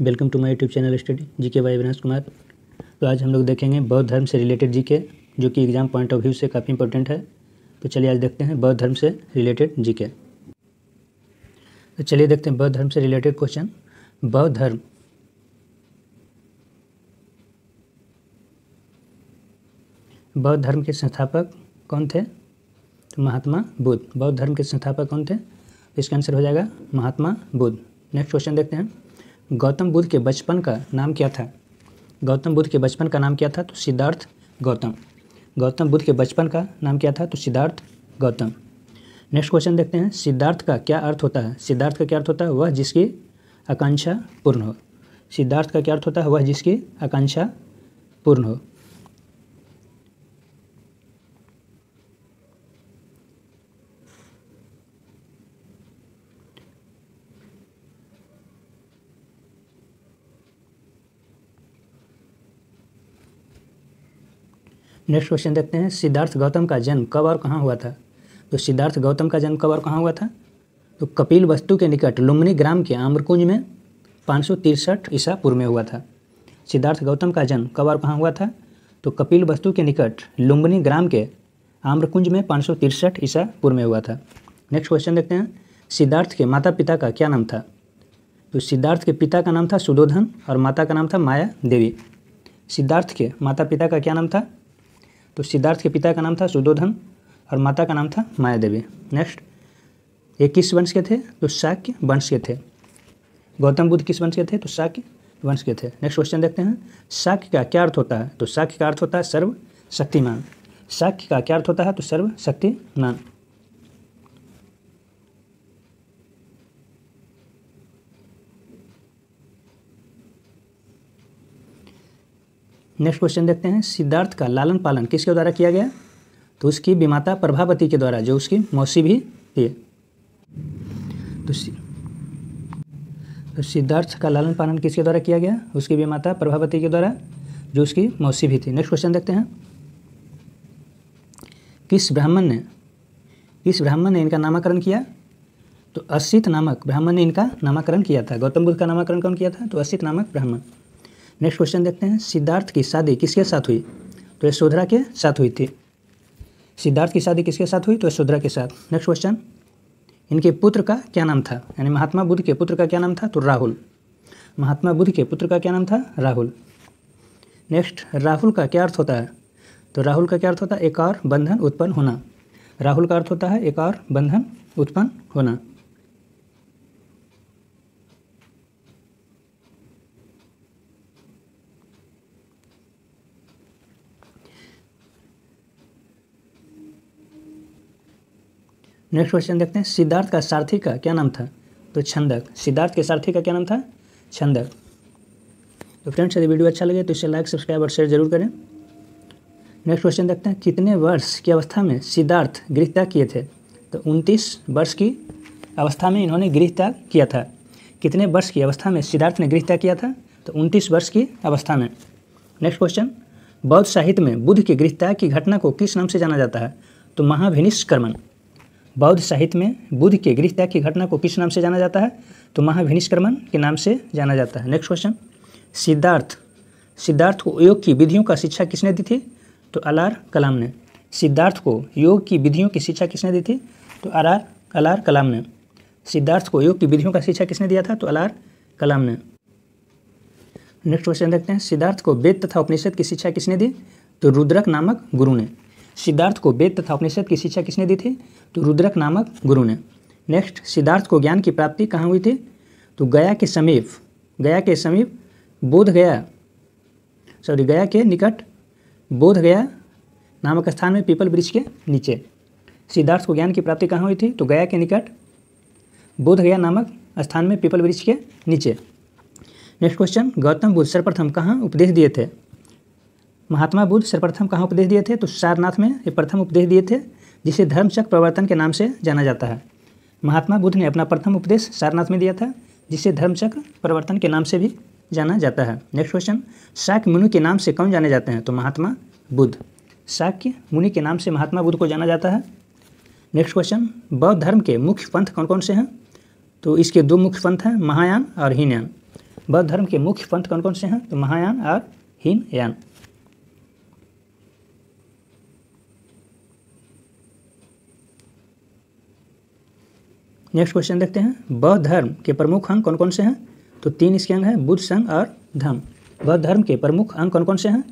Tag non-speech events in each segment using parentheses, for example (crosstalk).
welcome to my YouTube channel study G K Y विनाश कुमार तो आज हम लोग देखेंगे बौद्ध धर्म से रिलेटेड जी के जो कि एग्ज़ाम पॉइंट ऑफ व्यू से काफ़ी इंपॉर्टेंट है तो चलिए आज देखते हैं बौद्ध धर्म से रिलेटेड जी के तो चलिए देखते हैं बौद्ध धर्म से रिलेटेड क्वेश्चन बौद्ध धर्म बौद्ध धर्म के संस्थापक कौन थे तो महात्मा बुद्ध बौद्ध धर्म के संस्थापक कौन थे तो इसका आंसर हो जाएगा महात्मा बुद्ध नेक्स्ट क्वेश्चन देखते हैं गौतम बुद्ध के बचपन का नाम क्या था गौतम बुद्ध के बचपन का नाम क्या था तो सिद्धार्थ गौतम गौतम बुद्ध के बचपन का नाम क्या था तो सिद्धार्थ गौतम नेक्स्ट क्वेश्चन देखते हैं सिद्धार्थ का क्या अर्थ होता है सिद्धार्थ का क्या अर्थ होता है वह जिसकी आकांक्षा पूर्ण हो सिद्धार्थ का क्या अर्थ होता है वह जिसकी आकांक्षा पूर्ण हो नेक्स्ट क्वेश्चन देखते हैं सिद्धार्थ गौतम का जन्म कब और कहाँ हुआ था तो सिद्धार्थ गौतम का जन्म कब और कहाँ हुआ था तो कपिल वस्तु के निकट लुम्बनी ग्राम के आम्रकुंज में पाँच सौ तिरसठ में हुआ था सिद्धार्थ गौतम का जन्म कब और कहाँ हुआ था तो कपिल वस्तु के निकट लुम्बनी ग्राम के आम्रकुंज में पाँच सौ तिरसठ में हुआ था नेक्स्ट क्वेश्चन देखते हैं सिद्धार्थ के माता पिता का क्या नाम था तो सिद्धार्थ के पिता का नाम था सुदोधन और माता का नाम था माया देवी सिद्धार्थ के माता पिता का क्या नाम था तो सिद्धार्थ के पिता का नाम था सुदोधन और माता का नाम था माया देवी नेक्स्ट ये किस वंश के थे तो शाक्य वंश के थे गौतम बुद्ध किस वंश के थे तो शाक्य वंश के थे नेक्स्ट क्वेश्चन देखते हैं शाक्य का क्या अर्थ होता है तो शाक्य का अर्थ होता है सर्व शक्तिमान शाक्य का क्या अर्थ होता है तो सर्व शक्तिमान नेक्स्ट क्वेश्चन देखते हैं सिद्धार्थ का लालन पालन किसके द्वारा किया गया तो उसकी विमाता प्रभावती के द्वारा जो उसकी मौसी भी थी तो, तो सिद्धार्थ का लालन पालन किसके द्वारा किया गया उसकी विमाता प्रभावती के द्वारा जो उसकी मौसी भी थी नेक्स्ट क्वेश्चन देखते हैं किस ब्राह्मण ने किस ब्राह्मण ने इनका नामाकरण किया तो असित नामक ब्राह्मण ने इनका नामाकरण किया था गौतम बुद्ध का नामाकरण कौन किया था तो असित नामक ब्राह्मण नेक्स्ट क्वेश्चन देखते हैं सिद्धार्थ की शादी किसके साथ हुई तो यशोधरा के साथ हुई थी सिद्धार्थ की शादी किसके साथ हुई तो यशोधरा के साथ नेक्स्ट क्वेश्चन इनके पुत्र का क्या नाम था यानी महात्मा बुद्ध के पुत्र का क्या नाम था तो राहुल महात्मा बुद्ध के पुत्र का क्या नाम था राहुल नेक्स्ट राहुल का क्या अर्थ होता है तो राहुल का क्या अर्थ होता है एक और बंधन उत्पन्न होना राहुल का अर्थ होता है एक और बंधन उत्पन्न होना नेक्स्ट क्वेश्चन देखते हैं सिद्धार्थ का सारथी का क्या नाम था तो छंदक सिद्धार्थ के सारथी का क्या नाम था छंदक तो फ्रेंड्स यदि वीडियो अच्छा लगे तो इसे लाइक सब्सक्राइब और शेयर जरूर करें नेक्स्ट क्वेश्चन देखते हैं कितने वर्ष की अवस्था में सिद्धार्थ गृह त्याग किए थे तो उनतीस वर्ष की अवस्था में इन्होंने गृह त्याग किया था कितने वर्ष की अवस्था में सिद्धार्थ ने गृह त्याग किया था तो उनतीस वर्ष की अवस्था में नेक्स्ट क्वेश्चन बौद्ध साहित्य में बुद्ध के गृह त्याग की घटना को किस नाम से जाना जाता है तो महाभिनिष्कर्मण बौद्ध साहित्य में बुद्ध के गृह त्याग की घटना को किस नाम से जाना जाता है तो महाभिनिष्क्रमण के नाम से जाना जाता है नेक्स्ट क्वेश्चन सिद्धार्थ सिद्धार्थ को योग की विधियों का शिक्षा किसने दी थी तो अल कलाम ने सिद्धार्थ को योग की विधियों की शिक्षा किसने दी थी तो आर अलार अल कलाम ने सिद्धार्थ को योग की विधियों का शिक्षा किसने दिया था तो अलार कलाम ने नेक्स्ट क्वेश्चन देखते हैं सिद्धार्थ को वेद तथा उपनिषद की शिक्षा किसने दी तो रुद्रक नामक गुरु ने सिद्धार्थ को वेद तथा उपनिषद की शिक्षा किसने दी थी तो रुद्रक नामक गुरु ने नेक्स्ट सिद्धार्थ को ज्ञान की प्राप्ति कहाँ हुई थी तो गया के समीप गया के समीप बोध गया सॉरी गया के निकट बोध गया नामक स्थान में पीपल वृक्ष के नीचे सिद्धार्थ को ज्ञान की प्राप्ति कहाँ हुई थी तो गया के निकट बोध गया नामक स्थान में पीपल वृक्ष के नीचे नेक्स्ट क्वेश्चन गौतम बुद्ध सर्वप्रथम कहाँ उपदेश दिए थे महात्मा बुद्ध सर्वप्रथम कहाँ उपदेश दिए थे तो सारनाथ में ये प्रथम उपदेश दिए थे जिसे धर्मचक्र प्रवर्तन के नाम से जाना जाता है महात्मा बुद्ध ने अपना प्रथम उपदेश सारनाथ में दिया था जिसे धर्मचक्र प्रवर्तन के नाम से भी जाना जाता है नेक्स्ट क्वेश्चन शाक्य मुनि के नाम से कौन जाने जाते हैं तो महात्मा बुद्ध शाक्य मुनि के नाम से महात्मा बुद्ध को जाना जाता है नेक्स्ट क्वेश्चन बौद्ध धर्म के मुख्य पंथ कौन कौन से हैं तो इसके दो मुख्य पंथ हैं महायान और हीनयान बौद्ध धर्म के मुख्य पंथ कौन कौन से हैं तो महायान और हीनयान नेक्स्ट क्वेश्चन देखते हैं बौद्ध धर्म के प्रमुख अंग कौन कौन से हैं तो तीन इसके अंग हैं बुद्ध संघ और धर्म बौद्ध धर्म के प्रमुख अंग कौन कौन से हैं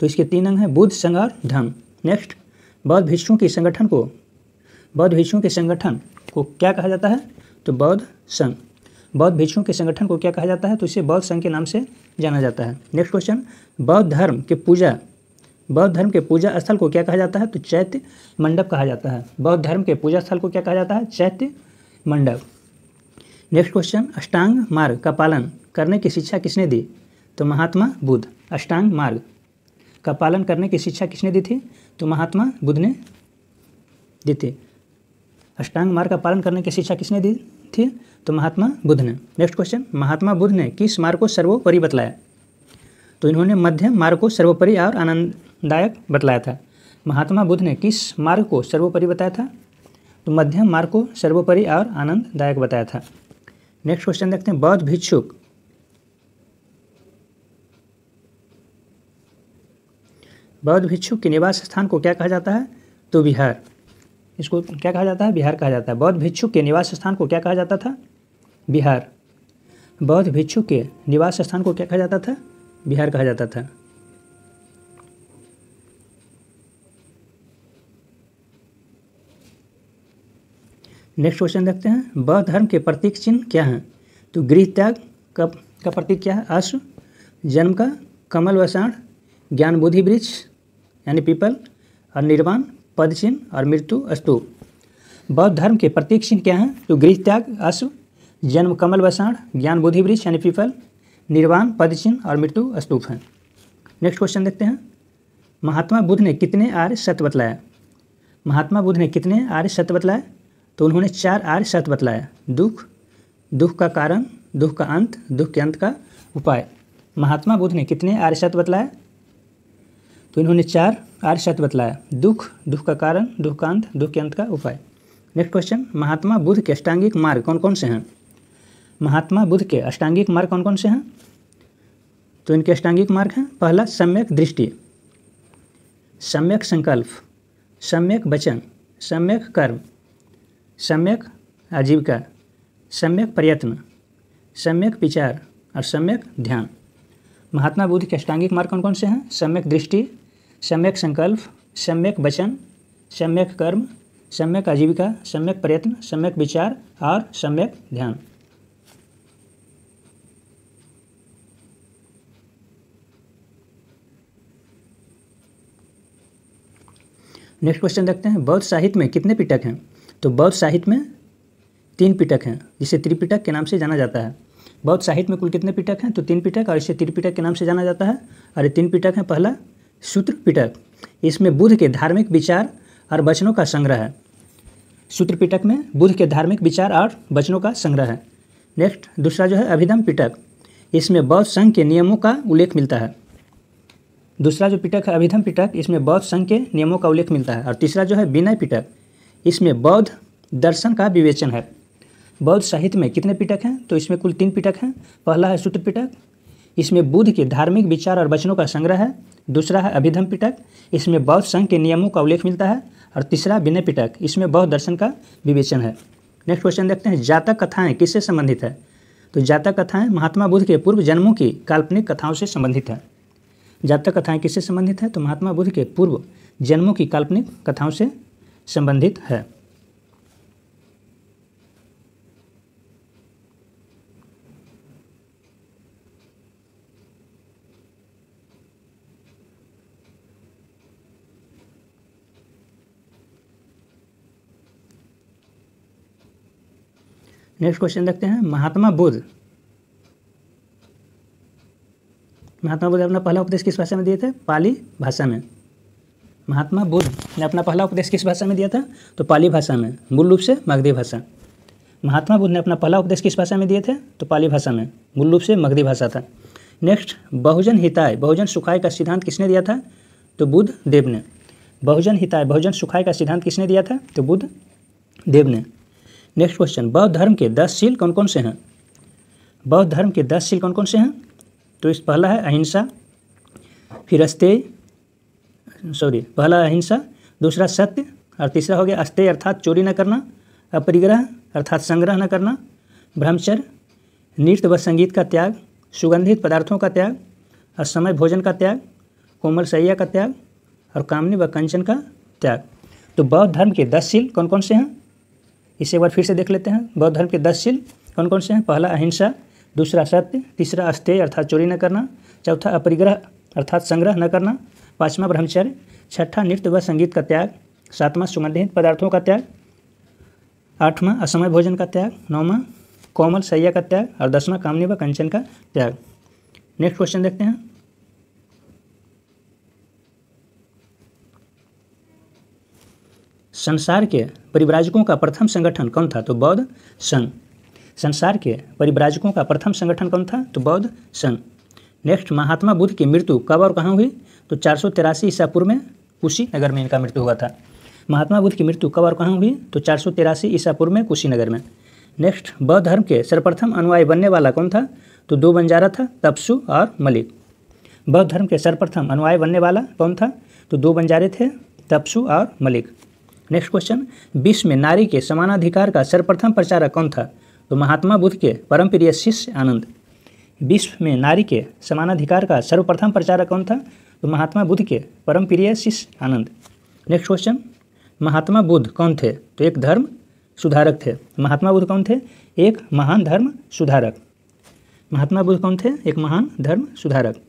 तो इसके तीन अंग हैं बुद्ध संघ और धर्म नेक्स्ट बौद्ध भिक्षुओं के संगठन को बौद्ध भिक्षुओं के संगठन को क्या कहा जाता है तो बौद्ध संघ बौद्ध भिक्षुओं के संगठन को क्या कहा जाता है तो इसे बौद्ध संघ के नाम से जाना जाता है नेक्स्ट क्वेश्चन बौद्ध धर्म के पूजा बौद्ध धर्म के पूजा स्थल को क्या कहा जाता है तो चैत्य मंडप कहा जाता है बौद्ध धर्म के पूजा स्थल को क्या कहा जाता है चैत्य मंडप नेक्स्ट क्वेश्चन अष्टांग मार्ग का पालन करने की शिक्षा किसने दी तो महात्मा बुद्ध अष्टांग मार्ग का पालन करने की शिक्षा किसने दी थी तो महात्मा बुद्ध ने दी थी अष्टांग मार्ग का पालन करने की शिक्षा किसने दी थी तो महात्मा बुद्ध ने नेक्स्ट क्वेश्चन महात्मा बुद्ध ने किस मार्ग को सर्वोपरि बतलाया तो इन्होंने मध्यम मार्ग को सर्वोपरि और आनंददायक बतलाया था महात्मा बुद्ध ने किस मार्ग को सर्वोपरि बताया था तो मध्यम मार्ग को सर्वोपरि और आनंददायक बताया था नेक्स्ट क्वेश्चन देखते हैं बौद्ध भिक्षुक बौद्ध भिक्षुक के निवास स्थान को क्या कहा जाता है तो बिहार इसको क्या कहा जाता है बिहार कहा जाता है बौद्ध भिक्षुक के निवास स्थान को क्या कहा जाता था बिहार बौद्ध भिक्षुक के निवास स्थान को क्या कहा जाता था बिहार कहा जाता था नेक्स्ट क्वेश्चन देखते हैं बौद्ध धर्म के प्रतीक चिन्ह क्या हैं तो गृह त्याग का का प्रतीक क्या है अश्व जन्म का कमल वसाण ज्ञान बुद्धि वृक्ष यानी पीपल और निर्वाण पद चिन्ह और मृत्यु स्तूप बौद्ध धर्म के प्रतीक चिन्ह क्या हैं तो गृह त्याग अश्व जन्म कमल वसाण ज्ञान बुद्धि वृक्ष यानी पीपल निर्वाण पद चिन्ह और मृत्यु स्तूप हैं नेक्स्ट क्वेश्चन देखते हैं महात्मा बुद्ध ने कितने आर्य सत्य बतलाया महात्मा बुद्ध ने कितने आर्य सत्य बतलाया तो उन्होंने चार आर्य सत्य बतलाया दुख दुख का कारण दुख का अंत दुख के अंत का उपाय महात्मा बुद्ध ने कितने आर्य सत्य बतलाया तो इन्होंने चार आर्य सत्य बतलाया दुख दुख का कारण दुख का अंत दुख के अंत का उपाय नेक्स्ट क्वेश्चन महात्मा बुद्ध के अष्टांगिक मार्ग कौन कौन से हैं महात्मा बुद्ध के अष्टांगिक मार्ग कौन कौन से हैं तो इनके अष्टांगिक मार्ग हैं पहला सम्यक दृष्टि सम्यक संकल्प सम्यक वचन सम्यक कर्म सम्यक आजीविका सम्यक प्रयत्न सम्यक विचार और सम्यक ध्यान महात्मा बुद्ध के अष्टांगिक मार्ग कौन कौन से हैं सम्यक दृष्टि सम्यक संकल्प सम्यक वचन सम्यक कर्म सम्यक आजीविका सम्यक प्रयत्न सम्यक विचार और सम्यक ध्यान नेक्स्ट क्वेश्चन देखते हैं बौद्ध साहित्य में कितने पिटक हैं तो बौद्ध साहित्य में तीन पिटक हैं जिसे त्रिपिटक के नाम से जाना जाता है बौद्ध साहित्य में कुल कितने पिटक हैं तो तीन पिटक और इसे त्रिपिटक के नाम से जाना जाता है और ये तीन पिटक हैं पहला सूत्र पिटक इसमें बुद्ध के धार्मिक विचार और वचनों का संग्रह है सूत्र पिटक में बुद्ध के धार्मिक विचार और वचनों का संग्रह है नेक्स्ट दूसरा जो है अभिधम पिटक इसमें बौद्ध संघ के नियमों का उल्लेख मिलता है दूसरा जो पिटक है अभिधम पिटक इसमें बौद्ध संघ के नियमों का उल्लेख मिलता है और तीसरा जो है विनय पिटक इसमें बौद्ध दर्शन का विवेचन है बौद्ध साहित्य में कितने पिटक हैं तो इसमें कुल तीन पिटक हैं पहला है सूत्र पिटक इसमें बुद्ध के धार्मिक विचार और वचनों का संग्रह है दूसरा है अभिधम पिटक इसमें बौद्ध संघ के नियमों का उल्लेख मिलता है और तीसरा विनय पिटक इसमें बौद्ध दर्शन का विवेचन है नेक्स्ट क्वेश्चन देखते हैं जातक कथाएँ किससे संबंधित है तो जातक कथाएँ महात्मा बुद्ध के पूर्व जन्मों की काल्पनिक कथाओं से संबंधित है जातक कथाएँ किससे संबंधित है तो महात्मा बुद्ध के पूर्व जन्मों की काल्पनिक कथाओं से संबंधित है नेक्स्ट क्वेश्चन देखते हैं महात्मा बुद्ध महात्मा बुद्ध अपना पहला उपदेश किस भाषा में दिए थे पाली भाषा में महात्मा बुद्ध ने अपना पहला उपदेश किस भाषा में दिया था तो पाली भाषा में मूल रूप से मगधी भाषा महात्मा बुद्ध ने अपना पहला उपदेश किस भाषा में दिए थे तो पाली भाषा में मूल रूप से मगधी भाषा था नेक्स्ट बहुजन हिताय बहुजन सुखाय का सिद्धांत किसने दिया था तो बुद्ध देव ने बहुजन हिताय बहुजन सुखाय का सिद्धांत किसने दिया था तो बुद्ध देव ने नेक्स्ट क्वेश्चन बौद्ध धर्म के दस शील कौन कौन से हैं बौद्ध धर्म के दस शील कौन कौन से हैं तो इस पहला है अहिंसा फिर अस्तेय सॉरी पहला अहिंसा दूसरा सत्य और तीसरा हो गया अस्तेय अर्थात चोरी न करना अपरिग्रह अर्थात संग्रह न करना ब्रह्मचर्य नृत्य व संगीत का त्याग सुगंधित पदार्थों का त्याग असमय भोजन का त्याग कोमल सैया का त्याग और कामनी व कंचन का त्याग तो बौद्ध धर्म के दस शील कौन कौन से हैं इसे एक बार फिर से देख लेते हैं बौद्ध धर्म के दस शील कौन कौन से हैं पहला अहिंसा दूसरा सत्य तीसरा अस्तेय अर्थात चोरी न करना चौथा अपरिग्रह अर्थात संग्रह न करना पाँचवा ब्रह्मचर्य छठा नृत्य व संगीत का त्याग सातवां सुगंधित पदार्थों का त्याग आठवां असमय भोजन का त्याग नौवां कोमल सैया का त्याग और दसवां कामनी व कंचन का त्याग नेक्स्ट क्वेश्चन देखते हैं संसार के परिव्राजकों का प्रथम संगठन कौन था तो बौद्ध संघ संसार के परिव्राजकों का प्रथम संगठन कौन था तो बौद्ध संघ नेक्स्ट महात्मा बुद्ध की मृत्यु कब और कहाँ हुई तो चार सौ तिरासी ईसा पूर्व में कुशीनगर में इनका मृत्यु हुआ था महात्मा बुद्ध की मृत्यु कब और कहाँ हुई तो चार सौ तिरासी ईसा पूर्व में कुशीनगर में नेक्स्ट बौद्ध धर्म के सर्वप्रथम अनुयायी बनने वाला कौन था तो दो बंजारा था तपसु और मलिक बौद्ध धर्म के सर्वप्रथम अनुयायी बनने वाला कौन था तो दो बंजारे थे तपसु और मलिक नेक्स्ट क्वेश्चन विश्व में नारी के समानाधिकार का सर्वप्रथम प्रचारक कौन था तो महात्मा बुद्ध के परम प्रिय शिष्य आनंद विश्व में नारी के समानाधिकार का सर्वप्रथम प्रचारक कौन था तो महात्मा बुद्ध के परम प्रिय शिष्य आनंद नेक्स्ट क्वेश्चन महात्मा बुद्ध कौन थे तो एक धर्म सुधारक थे महात्मा बुद्ध कौन थे एक महान धर्म सुधारक महात्मा बुद्ध कौन थे एक महान धर्म सुधारक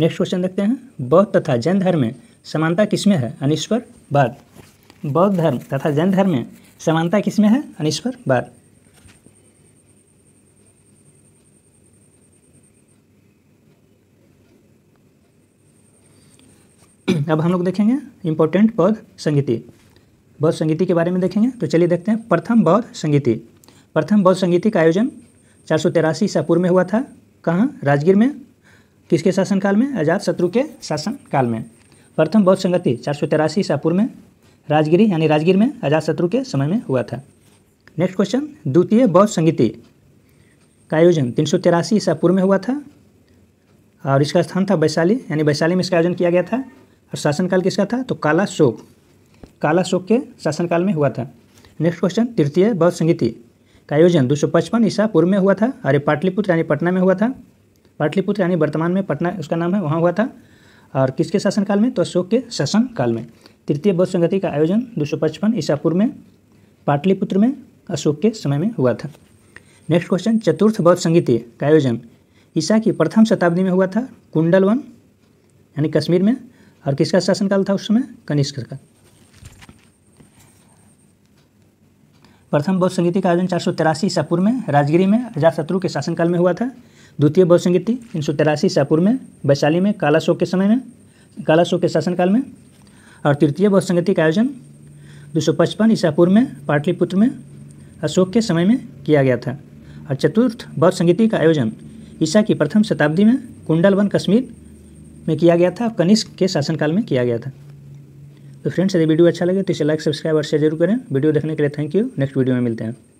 नेक्स्ट क्वेश्चन देखते हैं बौद्ध तथा जैन धर्म में समानता किसमें है अनिश्वर बाद बौद्ध धर्म तथा जैन धर्म में समानता किसमें है अनिश्वर बार (clears throat) अब हम लोग देखेंगे इंपॉर्टेंट बौद्ध संगीति बौद्ध संगीति के बारे में देखेंगे तो चलिए देखते हैं प्रथम बौद्ध संगीति प्रथम बौद्ध संगीति का आयोजन चार सौ तिरासी ईसापुर में हुआ था कहाँ राजगीर में किसके शासनकाल में अजात शत्रु के शासनकाल में प्रथम बौद्ध संगति चार सौ तिरासी ईसापुर में राजगिरी यानी राजगीर में अजात शत्रु के समय में हुआ था नेक्स्ट क्वेश्चन द्वितीय बौद्ध संगीति का आयोजन तीन सौ तिरासी ईसा पूर्व में हुआ था और इसका स्थान था वैशाली यानी वैशाली में इसका आयोजन किया गया था और शासनकाल किसका था तो काला शोक काला शोक के शासनकाल में हुआ था नेक्स्ट क्वेश्चन तृतीय बौद्ध संगीति का आयोजन दो सौ पचपन ईसा पूर्व में हुआ था अरे पाटलिपुत्र यानी पटना में हुआ था पाटलिपुत्र यानी वर्तमान में पटना उसका नाम है वहाँ हुआ था और किसके शासनकाल में तो अशोक के शासनकाल में तृतीय बौद्ध संगति का आयोजन दो सौ पचपन ईसापुर में पाटलिपुत्र में अशोक के समय में हुआ था नेक्स्ट क्वेश्चन चतुर्थ बौद्ध संगीति का आयोजन ईसा की प्रथम शताब्दी में हुआ था कुंडलवन यानी कश्मीर में और किसका शासनकाल था उस समय कनिष्कर का प्रथम बौद्ध संगीति का आयोजन चार सौ तिरासी ईसापुर में राजगिरी में अजातशत्रु के शासनकाल में हुआ था द्वितीय बौद्ध संगीति तीन सौ तिरासी ईसापुर में वैशाली में कालाशोक के समय में कालाशोक के शासनकाल में और तृतीय बौद्ध संगति का आयोजन दो सौ पचपन ईसापुर में पाटलिपुत्र में अशोक के समय में किया गया था और चतुर्थ बौद्ध संगति का आयोजन ईसा की प्रथम शताब्दी में कुंडल वन कश्मीर में किया गया था और कनिष्क के शासनकाल में किया गया था तो फ्रेंड्स यदि वीडियो अच्छा लगे तो इसे लाइक सब्सक्राइब और शेयर जरूर करें वीडियो देखने के लिए थैंक यू नेक्स्ट वीडियो में मिलते हैं